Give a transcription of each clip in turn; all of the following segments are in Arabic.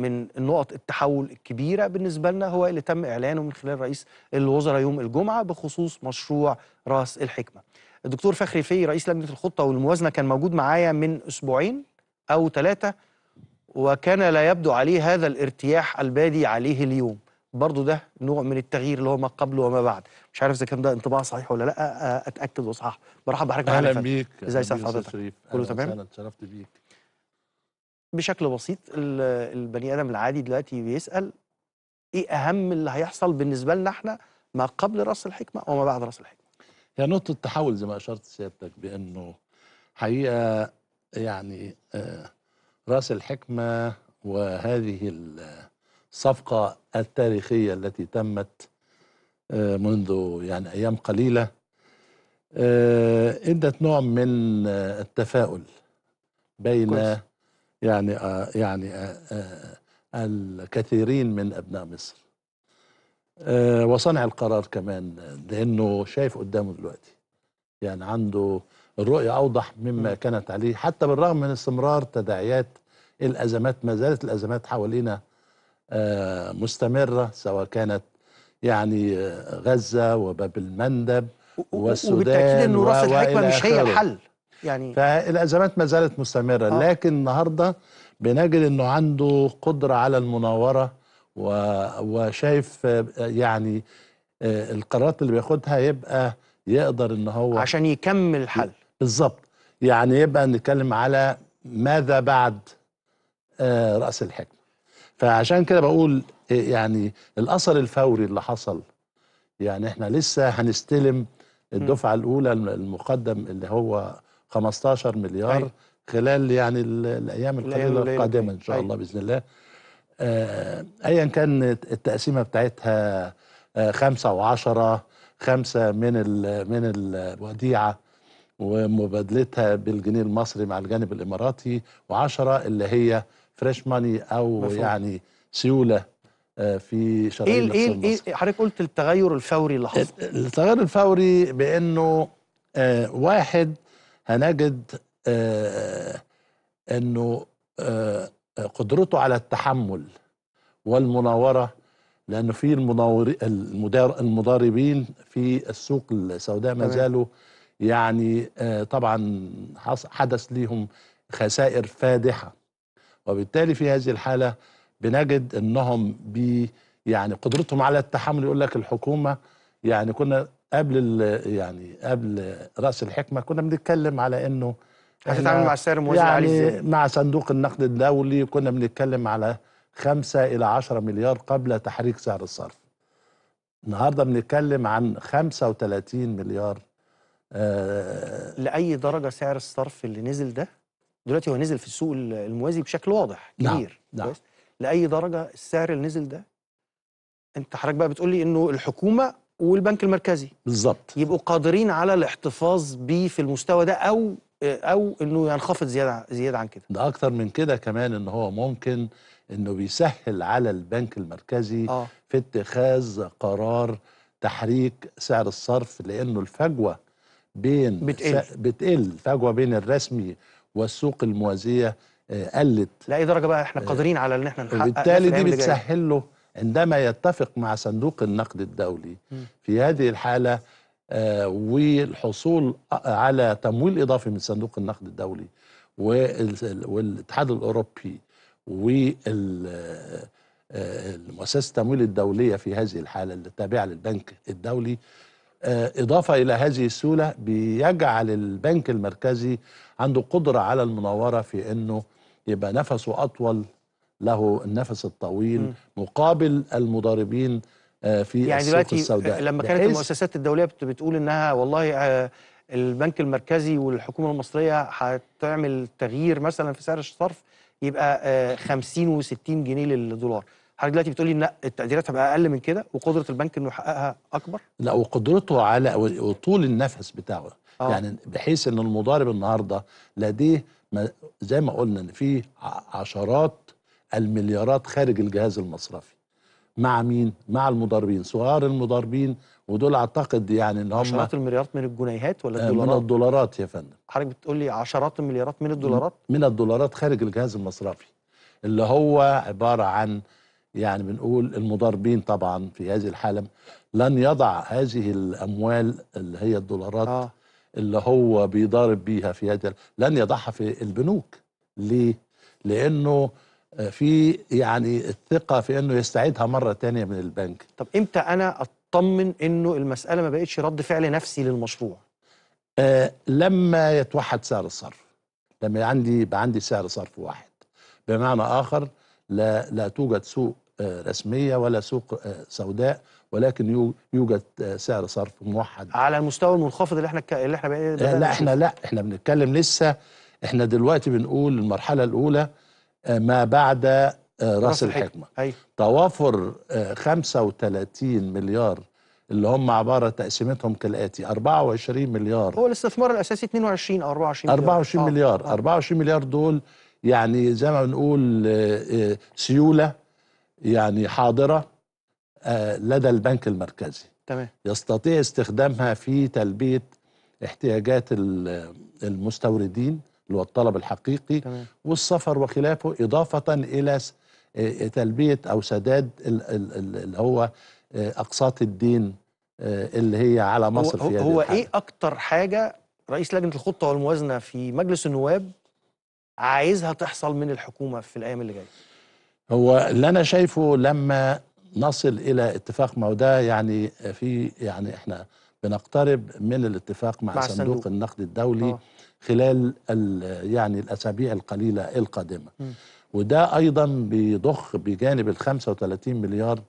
من نقط التحول الكبيره بالنسبه لنا هو اللي تم اعلانه من خلال رئيس الوزراء يوم الجمعه بخصوص مشروع راس الحكمه. الدكتور فخري في رئيس لجنه الخطه والموازنه كان موجود معايا من اسبوعين او ثلاثه وكان لا يبدو عليه هذا الارتياح البادي عليه اليوم. برضه ده نوع من التغيير اللي هو ما قبل وما بعد مش عارف اذا كان ده انطباع صحيح ولا لا اتاكد وصحح برحب بحضرتك اهلا بيك ازاي حضرتك كله تمام انا اتشرفت بيك بشكل بسيط البني ادم العادي دلوقتي بيسال ايه اهم اللي هيحصل بالنسبه لنا احنا ما قبل راس الحكمه وما بعد راس الحكمه هي نقطه تحول زي ما اشرت سيادتك بانه حقيقه يعني آه، راس الحكمه وهذه الصفقه التاريخيه التي تمت آه، منذ يعني ايام قليله آه، ادت نوع من التفاؤل بين كويس. يعني آه يعني آه آه الكثيرين من ابناء مصر آه، وصانع القرار كمان لانه شايف قدامه دلوقتي يعني عنده الرؤيه اوضح مما كانت عليه حتى بالرغم من استمرار تداعيات الازمات ما زالت الازمات حوالينا آه، مستمره سواء كانت يعني آه، غزه وباب المندب والسودان وبالتاكيد انه راس الحكمه مش هي الحل يعني فالازمات ما زالت مستمره آه. لكن النهارده بنجد انه عنده قدره على المناوره و... وشايف يعني آه، القرارات اللي بياخدها يبقى يقدر ان هو عشان يكمل حل بالظبط يعني يبقى نتكلم على ماذا بعد آه، راس الحكمه فعشان كده بقول آه، يعني الاثر الفوري اللي حصل يعني احنا لسه هنستلم الدفعه الاولى المقدم اللي هو 15 مليار أيوة. خلال يعني الايام القليله القادمه ان شاء أيوة. الله باذن الله آه، ايا كان التقسيمه بتاعتها آه، خمسة وعشرة خمسة من ال من الوديعة ومبادلتها بالجنيه المصري مع الجانب الإماراتي وعشرة اللي هي فريش ماني أو مفهوم. يعني سيولة آه، في شرايين إيه إيه, إيه المصري. إيه حضرتك قلت التغير الفوري اللي حصل التغير الفوري بأنه واحد هنجد آه، انه آه، قدرته على التحمل والمناوره لانه في المناور المضاربين في السوق السوداء ما زالوا يعني آه، طبعا حدث ليهم خسائر فادحه وبالتالي في هذه الحاله بنجد انهم بي يعني قدرتهم على التحمل يقول لك الحكومه يعني كنا قبل يعني قبل راس الحكمه كنا بنتكلم على انه هتتعامل مع السعر الموازي يعني مع صندوق النقد الدولي كنا بنتكلم على 5 إلى 10 مليار قبل تحريك سعر الصرف النهارده بنتكلم عن 35 مليار آه لأي درجة سعر الصرف اللي نزل ده دلوقتي هو نزل في السوق الموازي بشكل واضح نعم، كبير نعم. نعم. لأي درجة السعر اللي نزل ده انت حضرتك بقى بتقول لي انه الحكومة والبنك المركزي بالظبط يبقوا قادرين على الاحتفاظ بيه في المستوى ده او او انه ينخفض زياده زياده عن كده ده اكتر من كده كمان ان هو ممكن انه بيسهل على البنك المركزي آه. في اتخاذ قرار تحريك سعر الصرف لانه الفجوه بين بتقل بتقل الفجوه بين الرسمي والسوق الموازيه آه، قلت لاي درجه بقى احنا قادرين على ان احنا نحقق وبالتالي دي بتسهل له عندما يتفق مع صندوق النقد الدولي في هذه الحالة آه، والحصول على تمويل إضافي من صندوق النقد الدولي والاتحاد الأوروبي والمؤسسة آه، التمويل الدولية في هذه الحالة التابعة للبنك الدولي آه، إضافة إلى هذه السهولة بيجعل البنك المركزي عنده قدرة على المناورة في أنه يبقى نفسه أطول له النفس الطويل م. مقابل المضاربين آه، في يعني السوق دلوقتي آه، السوداء لما كانت المؤسسات الدوليه بتقول انها والله آه، البنك المركزي والحكومه المصريه هتعمل تغيير مثلا في سعر الصرف يبقى 50 و60 جنيه للدولار حضرتك دلوقتي بتقولي ان التقديرات هتبقى اقل من كده وقدره البنك انه يحققها اكبر لا وقدرته على وطول النفس بتاعه أوه. يعني بحيث ان المضارب النهارده لديه زي ما قلنا ان في عشرات المليارات خارج الجهاز المصرفي مع مين؟ مع المضاربين صغار المضاربين ودول اعتقد يعني ان هم عشرات المليارات من الجنيهات ولا آه، الدولارات؟ من الدولارات يا فندم حضرتك بتقول لي عشرات المليارات من الدولارات؟ من الدولارات خارج الجهاز المصرفي اللي هو عباره عن يعني بنقول المضاربين طبعا في هذه الحاله لن يضع هذه الاموال اللي هي الدولارات آه. اللي هو بيضارب بيها في هذه لن يضعها في البنوك ليه؟ لانه في يعني الثقه في انه يستعيدها مره ثانيه من البنك طب امتى انا اطمن انه المساله ما بقتش رد فعل نفسي للمشروع آه لما يتوحد سعر الصرف لما عندي يبقى عندي سعر صرف واحد بمعنى اخر لا لا توجد سوق آه، رسميه ولا سوق آه، سوداء ولكن يوجد آه، سعر صرف موحد على المستوى المنخفض اللي احنا اللي احنا لا احنا لا احنا بنتكلم لسه احنا دلوقتي بنقول المرحله الاولى آه، ما بعد آه، راس الحكمة توافر 35 آه، مليار اللي هم عبارة تقسيمتهم كالآتي 24 مليار هو الاستثمار الأساسي 22 أو 24 مليار 24 مليار آه. 24 مليار دول يعني زي ما بنقول سيولة يعني حاضرة لدى البنك المركزي تمام يستطيع استخدامها في تلبية احتياجات المستوردين اللي هو الطلب الحقيقي تمام. والسفر وخلافه إضافة إلى آه، تلبية أو سداد اللي هو آه، أقساط الدين آه، اللي هي على مصر هو في هذه هو الحالة. إيه أكتر حاجة رئيس لجنة الخطة والموازنة في مجلس النواب عايزها تحصل من الحكومة في الأيام اللي جاية هو اللي أنا شايفه لما نصل إلى اتفاق ما وده يعني في يعني إحنا بنقترب من الاتفاق مع, مع صندوق النقد الدولي آه. خلال يعني الأسابيع القليلة القادمة م. وده أيضا بيضخ بجانب ال 35 مليار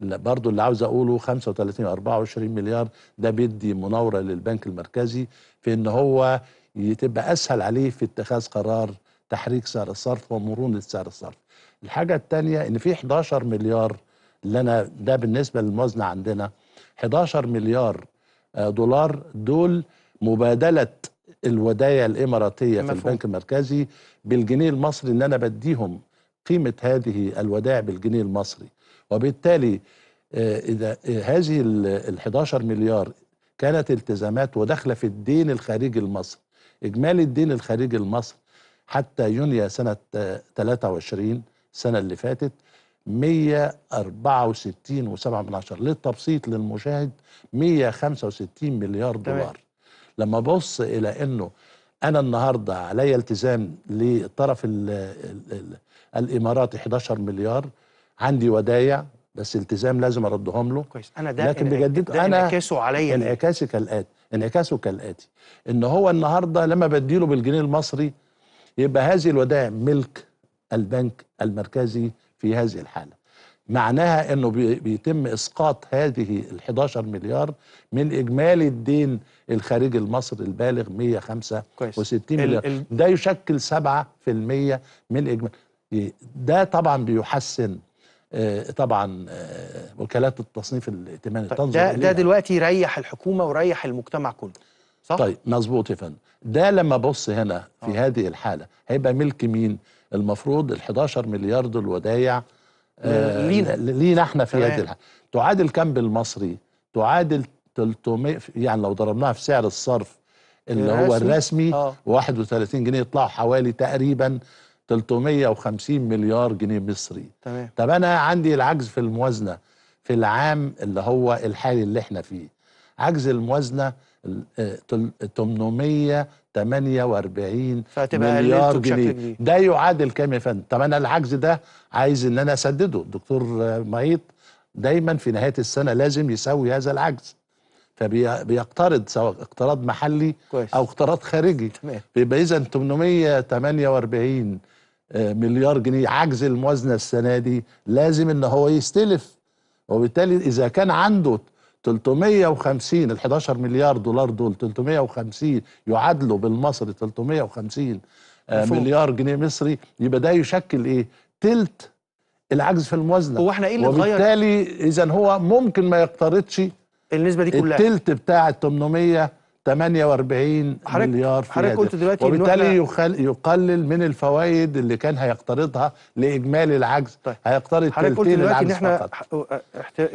برضو اللي عاوز أقوله 35 24 مليار ده بيدي مناورة للبنك المركزي في إن هو يتبقى أسهل عليه في اتخاذ قرار تحريك سعر الصرف ومرونة سعر الصرف الحاجة الثانية إن في 11 مليار اللي أنا ده بالنسبة للموازنة عندنا 11 مليار آه، دولار دول مبادلة الودايا الإماراتية مفهوم. في البنك المركزي بالجنيه المصري إن أنا بديهم قيمة هذه الودائع بالجنيه المصري وبالتالي آه، إذا آه، هذه ال 11 مليار كانت التزامات وداخلة في الدين الخارجي المصري إجمالي الدين الخارجي المصري حتى يونيو سنة 23 آه، السنة اللي فاتت 164.7 للتبسيط للمشاهد 165 مليار دولار لما ابص الى انه انا النهارده علي التزام لطرف الاماراتي 11 مليار عندي ودايع بس التزام لازم اردهم له كويس انا ده لكن بجدد انا انعكاسه عليا انعكاسه كالاتي انعكاسه كالاتي ان هو النهارده لما بديله بالجنيه المصري يبقى هذه الودائع ملك البنك المركزي في هذه الحاله معناها انه بيتم اسقاط هذه ال 11 مليار من اجمالي الدين الخارجي المصري البالغ 165 مليار ده يشكل 7% من اجمالي ده طبعا بيحسن آه، طبعا آه، وكالات التصنيف الائتماني طيب تنظر ده, ده دلوقتي ريح الحكومه وريح المجتمع كله صح؟ طيب مظبوط يا فندم ده لما بص هنا في آه. هذه الحاله هيبقى ملك مين؟ المفروض ال 11 مليار دول ودايع آه، آه، لينا لينا احنا في هذه تعادل كم بالمصري تعادل 300 يعني لو ضربناها في سعر الصرف اللي هو الرسمي آه. 31 جنيه يطلع حوالي تقريبا 350 مليار جنيه مصري تمام طب انا عندي العجز في الموازنه في العام اللي هو الحالي اللي احنا فيه عجز الموازنه 800 آه، 48 مليار جنيه ده يعادل كام يا فندم؟ طب انا العجز ده عايز ان انا اسدده الدكتور مهيط دايما في نهايه السنه لازم يسوي هذا العجز فبيقترض سواء اقتراض محلي كويس. او اقتراض خارجي تمام. بيبقى اذا 848 آه، مليار جنيه عجز الموازنه السنه دي لازم ان هو يستلف وبالتالي اذا كان عنده 350 ال 11 مليار دولار دول 350 يعادلوا بالمصري 350 آه، مليار جنيه مصري يبقى ده يشكل ايه؟ تلت العجز في الموازنه هو احنا ايه اللي اتغير؟ وبالتالي اذا هو ممكن ما يقترضش النسبه دي كلها التلت بتاع ال 800 48 حرك مليار في حضرتك قلت دلوقتي وبالتالي يخل يقلل من الفوائد اللي كان هيقترضها لاجمالي العجز طيب. هيقترض حضرتك قلت ان احنا فقط.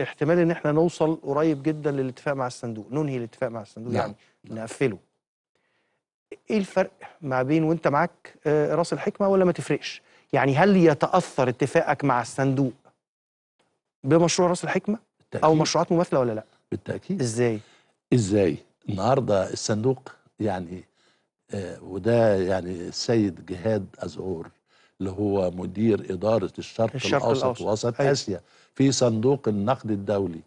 احتمال ان احنا نوصل قريب جدا للاتفاق مع الصندوق ننهي الاتفاق مع الصندوق نعم. يعني نقفله ايه الفرق ما بين وانت معاك آه، راس الحكمه ولا ما تفرقش يعني هل يتاثر اتفاقك مع الصندوق بمشروع راس الحكمه بالتأكيد. او مشروعات مماثله ولا لا بالتاكيد ازاي ازاي النهارده الصندوق يعني آه، وده يعني السيد جهاد أزعور اللي هو مدير إدارة الشرق, الشرق الأوسط, الأوسط ووسط أيوة. آسيا في صندوق النقد الدولي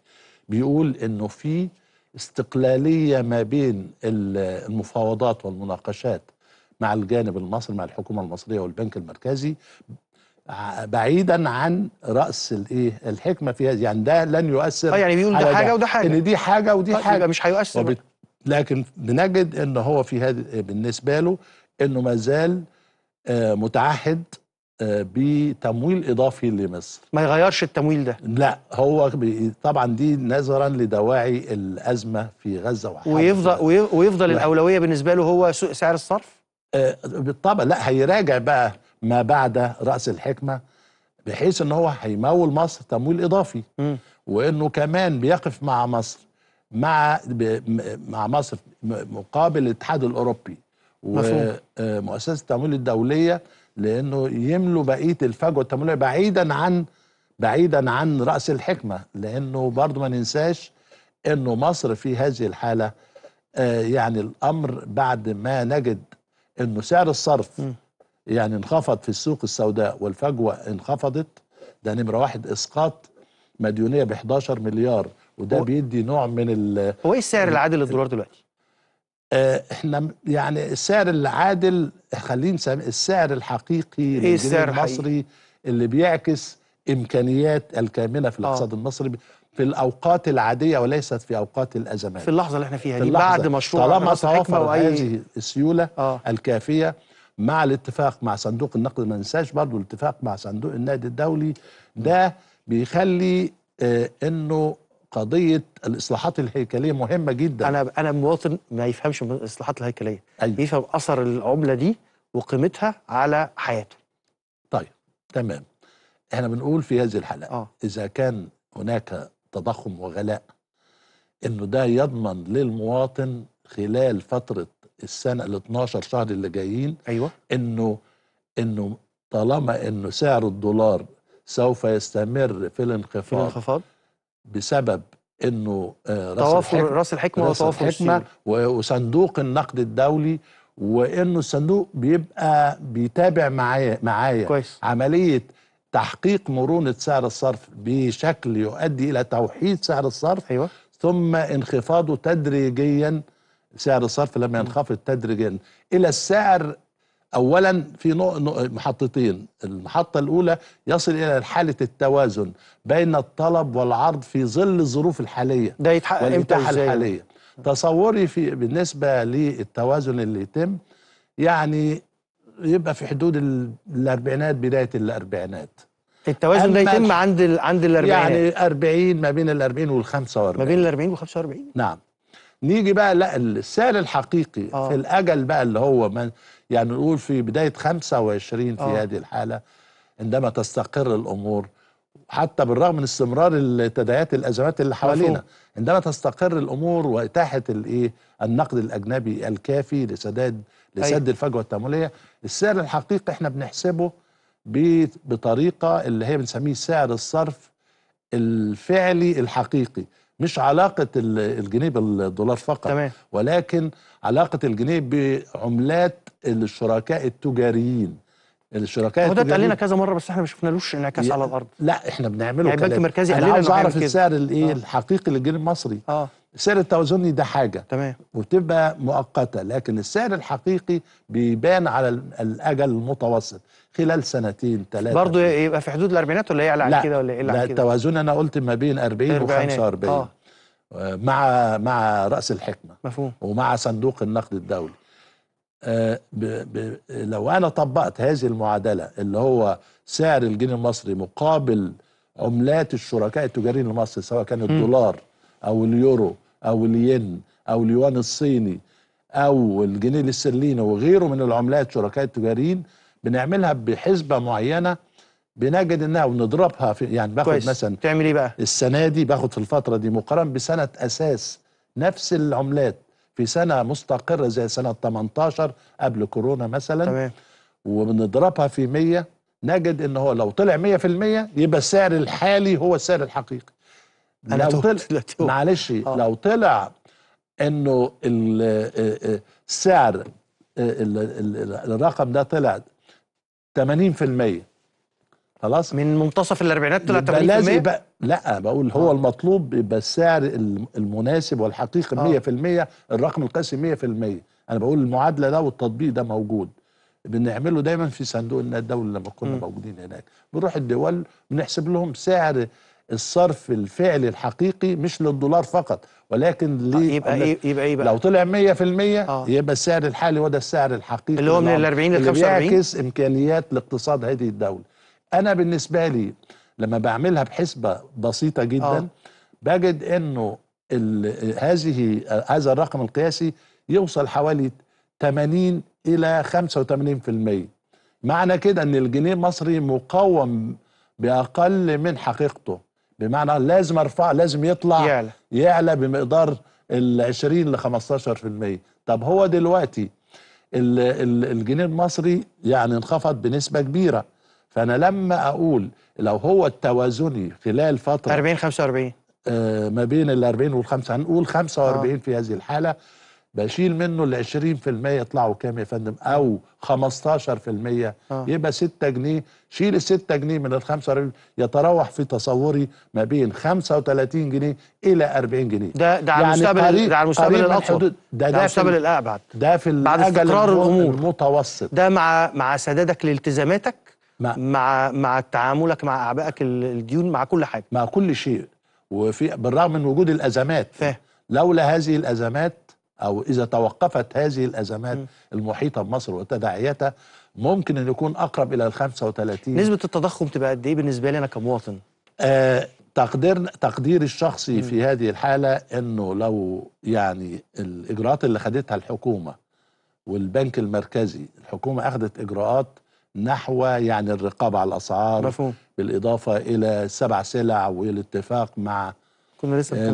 بيقول إنه في استقلالية ما بين المفاوضات والمناقشات مع الجانب المصري مع الحكومة المصرية والبنك المركزي بعيدا عن راس الايه الحكمه في هذه يعني ده لن يؤثر آه، يعني بيقول ده حاجه وده حاجه ان دي حاجه ودي آه، حاجه مش هيؤثر لكن بنجد ان هو في هذه بالنسبه له انه ما زال آه، متعهد آه، بتمويل اضافي لمصر ما يغيرش التمويل ده لا هو طبعا دي نظرا لدواعي الازمه في غزه وحاجة. ويفضل ويفضل لا. الاولويه بالنسبه له هو سعر الصرف آه، بالطبع لا هيراجع بقى ما بعد راس الحكمه بحيث ان هو هيمول مصر تمويل اضافي م. وانه كمان بيقف مع مصر مع مع مصر مقابل الاتحاد الاوروبي ومؤسسه التمويل الدوليه لانه يملوا بقيه الفجوه التمويليه بعيدا عن بعيدا عن راس الحكمه لانه برضه ما ننساش انه مصر في هذه الحاله آه، يعني الامر بعد ما نجد انه سعر الصرف يعني انخفض في السوق السوداء والفجوه انخفضت ده نمره واحد اسقاط مديونيه ب 11 مليار وده بيدي نوع من ال هو ايه السعر العادل للدولار دلوقتي؟ آه، احنا يعني السعر العادل خلينا السعر الحقيقي ايه السعر المصري اللي بيعكس امكانيات الكامنه في الاقتصاد آه. المصري في الاوقات العاديه وليست في اوقات الازمات في اللحظه اللي احنا فيها دي بعد مشروع طالما توفر هذه السيوله آه. الكافيه مع الاتفاق مع صندوق النقد ما ننساش برضه الاتفاق مع صندوق النقد الدولي ده بيخلي آه انه قضيه الاصلاحات الهيكليه مهمه جدا انا انا مواطن ما يفهمش من الاصلاحات الهيكليه أيوة. يفهم اثر العمله دي وقيمتها على حياته طيب تمام احنا بنقول في هذه الحلقه آه. اذا كان هناك تضخم وغلاء انه ده يضمن للمواطن خلال فتره السنه ال 12 شهر اللي جايين ايوه انه انه طالما انه سعر الدولار سوف يستمر في الانخفاض في الانخفاض بسبب انه آه، توافر راس الحكمه وتوافر الحكمه وصندوق النقد الدولي وانه الصندوق بيبقى بيتابع معايا معايا كويس. عمليه تحقيق مرونه سعر الصرف بشكل يؤدي الى توحيد سعر الصرف أيوة. ثم انخفاضه تدريجيا سعر الصرف لما ينخفض تدريجيا الى السعر اولا في محطتين المحطه الاولى يصل الى حاله التوازن بين الطلب والعرض في ظل الظروف الحاليه ده يتحقق امتى الحاليه تصوري في بالنسبه للتوازن اللي يتم يعني يبقى في حدود الاربعينات بدايه الاربعينات التوازن ده يتم عند الـ عند الاربعينات يعني 40 ما بين ال 40 وال 45 ما بين ال 40 وال 45 نعم نيجي بقى لا السعر الحقيقي آه. في الاجل بقى اللي هو من يعني نقول في بداية 25 في أوه. هذه الحالة عندما تستقر الأمور حتى بالرغم من استمرار التداعيات الازمات اللي حوالينا عندما تستقر الامور واتاحه الايه النقد الاجنبي الكافي لسداد لسد الفجوه التمويليه السعر الحقيقي احنا بنحسبه بطريقه اللي هي بنسميه سعر الصرف الفعلي الحقيقي مش علاقة الجنيه بالدولار فقط تمام. ولكن علاقة الجنيه بعملات الشركاء التجاريين الشركاء هو ده اتقال لنا كذا مره بس احنا ما شفنالوش انعكاس على الارض لا احنا بنعمله يعني البنك المركزي قال لنا عايز اعرف السعر الايه آه. الحقيقي للجنيه المصري اه السعر التوازني ده حاجه تمام وتبقى مؤقته لكن السعر الحقيقي بيبان على الاجل المتوسط خلال سنتين ثلاثه برضه يبقى في حدود الاربعينات ولا يعلى عن كده ولا يقل عن كده؟ لا التوازن انا قلت ما بين 40 و 45 اه مع مع راس الحكمه مفهوم ومع صندوق النقد الدولي ب ب لو انا طبقت هذه المعادله اللي هو سعر الجنيه المصري مقابل عملات الشركاء التجاريين المصري سواء كان الدولار او اليورو او الين او اليوان الصيني او الجنيه الاسترليني وغيره من العملات شركاء التجاريين بنعملها بحسبه معينه بنجد انها ونضربها في يعني باخد كويس. مثلا تعمل ايه بقى؟ السنه دي باخد في الفتره دي مقارنه بسنه اساس نفس العملات في سنه مستقره زي سنه 18 قبل كورونا مثلا تمام وبنضربها في 100 نجد ان هو لو طلع 100% يبقى السعر الحالي هو السعر الحقيقي لو طلع معلش آه. لو طلع انه آه، آه، السعر الرقم ده طلع 80% خلاص من منتصف الاربعينات طلع 80% يبقى لا بقول هو آه. المطلوب يبقى السعر المناسب والحقيقي آه. 100% الرقم القاسي 100% انا بقول المعادله ده والتطبيق ده موجود بنعمله دايما في صندوق النقد الدولي لما كنا م. موجودين هناك بنروح الدول بنحسب لهم سعر الصرف الفعلي الحقيقي مش للدولار فقط ولكن آه يبقى ايه يبقى ايه بقى لو طلع 100% آه. يبقى السعر الحالي هو ده السعر الحقيقي اللي هو من ال 40 ل 45 بيعكس امكانيات الاقتصاد هذه الدوله انا بالنسبه لي لما بعملها بحسبه بسيطه جدا آه. بجد انه هذه هذا الرقم القياسي يوصل حوالي 80 الى 85% معنى كده ان الجنيه المصري مقوم باقل من حقيقته بمعنى لازم ارفع لازم يطلع يعلى, يعلى بمقدار ال 20 ل 15% طب هو دلوقتي الجنيه المصري يعني انخفض بنسبه كبيره فانا لما اقول لو هو التوازني خلال فتره 40 45 آه ما بين ال 40 وال 5 هنقول 45 آه. في هذه الحاله بشيل منه ال 20% يطلعوا كام يا فندم او 15% آه. يبقى 6 جنيه شيل ال 6 جنيه من ال 45 يتراوح في تصوري ما بين 35 جنيه الى 40 جنيه ده ده على يعني المستقبل ده على المستقبل الاقصى ده ده, ده المستقبل الابعد ده في بعد الاجل الامور المتوسط ده مع مع سدادك لالتزاماتك مع مع, مع تعاملك مع اعبائك الديون مع كل حاجه مع كل شيء وفي بالرغم من وجود الازمات فه. لولا هذه الازمات او اذا توقفت هذه الازمات م. المحيطه بمصر وتداعياتها ممكن ان يكون اقرب الى ال 35 نسبه التضخم تبقى قد ايه بالنسبه لي انا كمواطن؟ آه تقدير تقديري الشخصي م. في هذه الحاله انه لو يعني الاجراءات اللي خدتها الحكومه والبنك المركزي الحكومه اخذت اجراءات نحو يعني الرقابه على الاسعار مفهوم. بالاضافه الى سبع سلع والاتفاق مع كنا لسه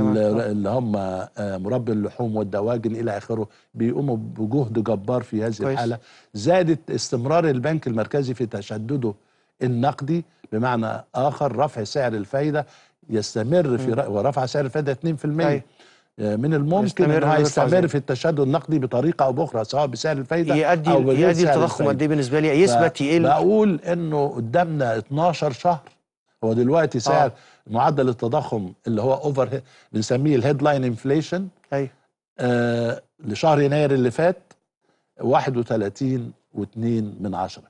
اللي هم آه، مربي اللحوم والدواجن الى اخره بيقوموا بجهد جبار في هذه كويس. الحاله زادت استمرار البنك المركزي في تشدده النقدي بمعنى اخر رفع سعر الفايده يستمر في ورفع سعر الفايده 2% أي. أيوة. آه، من الممكن انه هيستمر في التشدد النقدي بطريقه او باخرى سواء بسعر الفايده يؤدي إيه، او يؤدي إيه، التضخم قد ايه بالنسبه لي يثبت يقل بقول انه قدامنا 12 شهر هو دلوقتي آه. سعر آه. معدل التضخم اللي هو اوفر بنسميه الهيد لاين انفليشن ايوه آه لشهر يناير اللي فات 31 من عشرة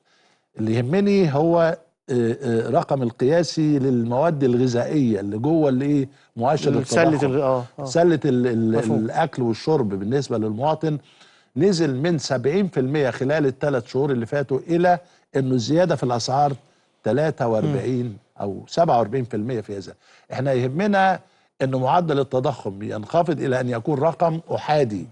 اللي يهمني هو آه، آه، رقم القياسي للمواد الغذائيه اللي جوه الايه مؤشر سله الغ... آه. آه. سله ال... ال... الاكل والشرب بالنسبه للمواطن نزل من 70% خلال الثلاث شهور اللي فاتوا الى انه الزياده في الاسعار 43 م. او 47% في هذا احنا يهمنا ان معدل التضخم ينخفض الى ان يكون رقم احادي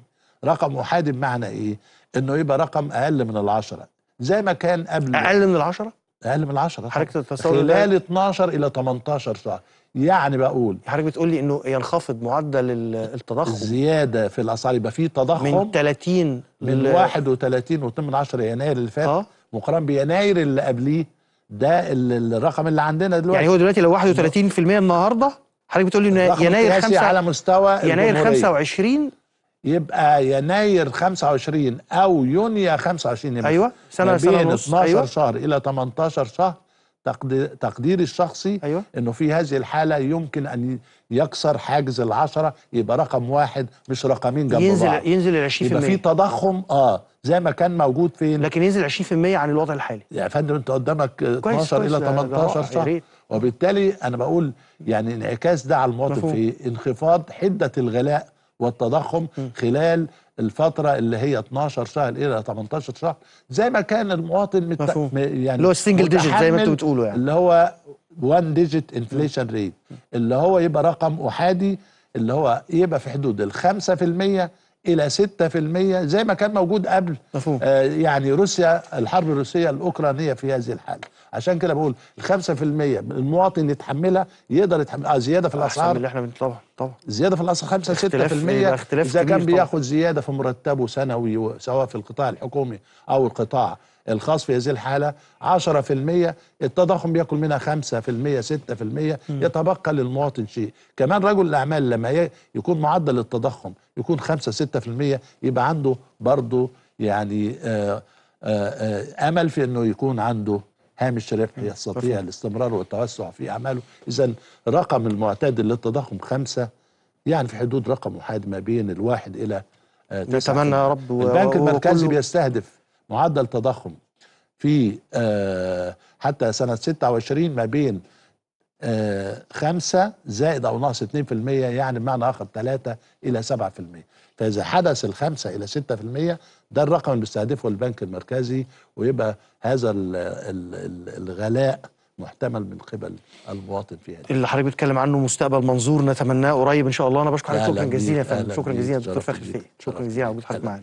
رقم احادي بمعنى ايه انه يبقى رقم اقل من العشرة زي ما كان قبل اقل من العشرة اقل من 10 حضرتك تتصور خلال 12 الى 18 شهر يعني بقول حضرتك بتقول لي انه ينخفض معدل التضخم زياده في الاسعار يبقى في تضخم من 30 من 31 و 18 يناير اللي فات آه؟ مقارنه بيناير اللي قبليه ده الرقم اللي عندنا دلوقتي يعني هو دلوقتي لو 31% النهارده حضرتك بتقول لي انه يناير 5 على مستوى يناير 25 يبقى يناير 25 او يونيو 25 يبقى ايوه سنه سنه بين 12 أيوة. شهر الى 18 شهر تقديري الشخصي أيوة. انه في هذه الحاله يمكن ان يكسر حاجز العشرة يبقى رقم واحد مش رقمين جنب ينزل بعض ينزل ال 20% يبقى في تضخم اه زي ما كان موجود فين لكن ينزل 20% عن الوضع الحالي يا فندم انت قدامك 12 الى 18 شهر وبالتالي انا بقول يعني انعكاس ده على المواطن في انخفاض حده الغلاء والتضخم خلال الفترة اللي هي 12 شهر إلى 18 شهر زي ما كان المواطن مت... مفهوم. يعني اللي هو السنجل ديجيت زي ما انتوا بتقولوا يعني اللي هو 1 ديجيت انفليشن ريت اللي هو يبقى رقم أحادي اللي هو يبقى في حدود ال 5% الى 6% زي ما كان موجود قبل مفهوم. آه يعني روسيا الحرب الروسيه الاوكرانيه في هذه الحاله عشان كده بقول ال 5% المواطن اللي يتحملها يقدر يتحمل آه زياده في الاسعار اللي احنا طبعا طبعا زياده في الاسعار 5 اختلاف 6% إيه اختلاف اذا كان بياخد زياده في مرتبه سنوي سواء في القطاع الحكومي او القطاع الخاص في هذه الحالة 10% التضخم بياكل منها 5% 6% يتبقى للمواطن شيء كمان رجل الأعمال لما يكون معدل التضخم يكون 5 6% يبقى عنده برضه يعني آه، آه، آه، أمل في أنه يكون عنده هامش ربح يستطيع الاستمرار والتوسع في أعماله إذا رقم المعتاد للتضخم 5 يعني في حدود رقم واحد ما بين الواحد إلى نتمنى يا رب البنك المركزي بيستهدف معدل تضخم في آه، حتى سنة 26 ما بين آه، خمسة زائد أو ناقص 2% يعني بمعنى آخر 3 إلى 7% فإذا حدث الخمسة إلى 6% ده الرقم اللي بيستهدفه البنك المركزي ويبقى هذا الغلاء محتمل من قبل المواطن في هذا اللي حضرتك بتتكلم عنه مستقبل منظور نتمناه قريب ان شاء الله انا بشكر حضرتك شكرا جزيلا يا فندم شكرا جزيلا دكتور فاخر شكرا جزيلا على وجود حضرتك معانا